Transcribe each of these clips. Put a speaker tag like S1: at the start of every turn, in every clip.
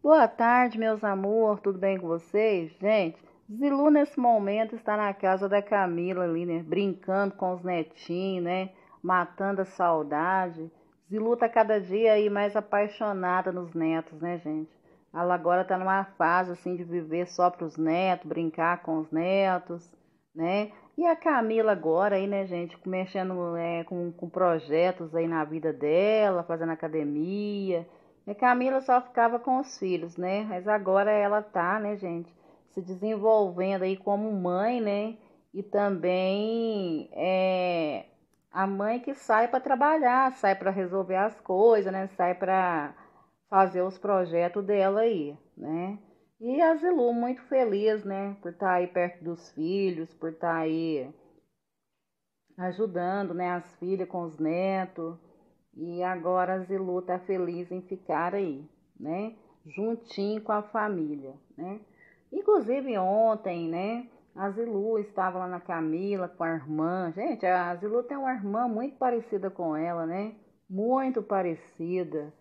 S1: Boa tarde, meus amor, tudo bem com vocês? Gente, Zilu nesse momento está na casa da Camila ali, né? Brincando com os netinhos, né? Matando a saudade. Zilu tá cada dia aí mais apaixonada nos netos, né, gente? Ela agora tá numa fase assim de viver só para os netos, brincar com os netos, né? E a Camila agora aí, né, gente, mexendo é, com, com projetos aí na vida dela, fazendo academia, e Camila só ficava com os filhos, né? Mas agora ela tá, né, gente, se desenvolvendo aí como mãe, né? E também é a mãe que sai para trabalhar, sai para resolver as coisas, né? Sai para fazer os projetos dela aí, né? E a Zilu muito feliz, né? Por estar tá aí perto dos filhos, por estar tá aí ajudando, né? As filhas com os netos. E agora Zilu tá feliz em ficar aí, né? Juntinho com a família, né? Inclusive ontem, né? A Zilu estava lá na Camila com a irmã. Gente, a Zilu tem uma irmã muito parecida com ela, né? Muito parecida.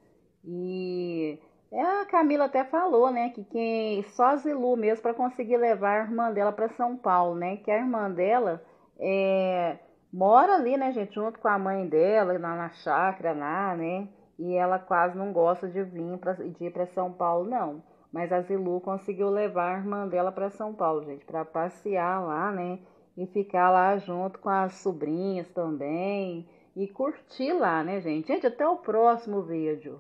S1: E é, a Camila até falou, né, que quem só Zilu mesmo para conseguir levar a irmã dela para São Paulo, né? Que a irmã dela é mora ali, né, gente, junto com a mãe dela, lá na chácara lá, né? E ela quase não gosta de vir pra, de ir para São Paulo, não. Mas a Zilu conseguiu levar a irmã dela para São Paulo, gente, para passear lá, né? E ficar lá junto com as sobrinhas também. E curtir lá, né, gente? Gente, até o próximo vídeo.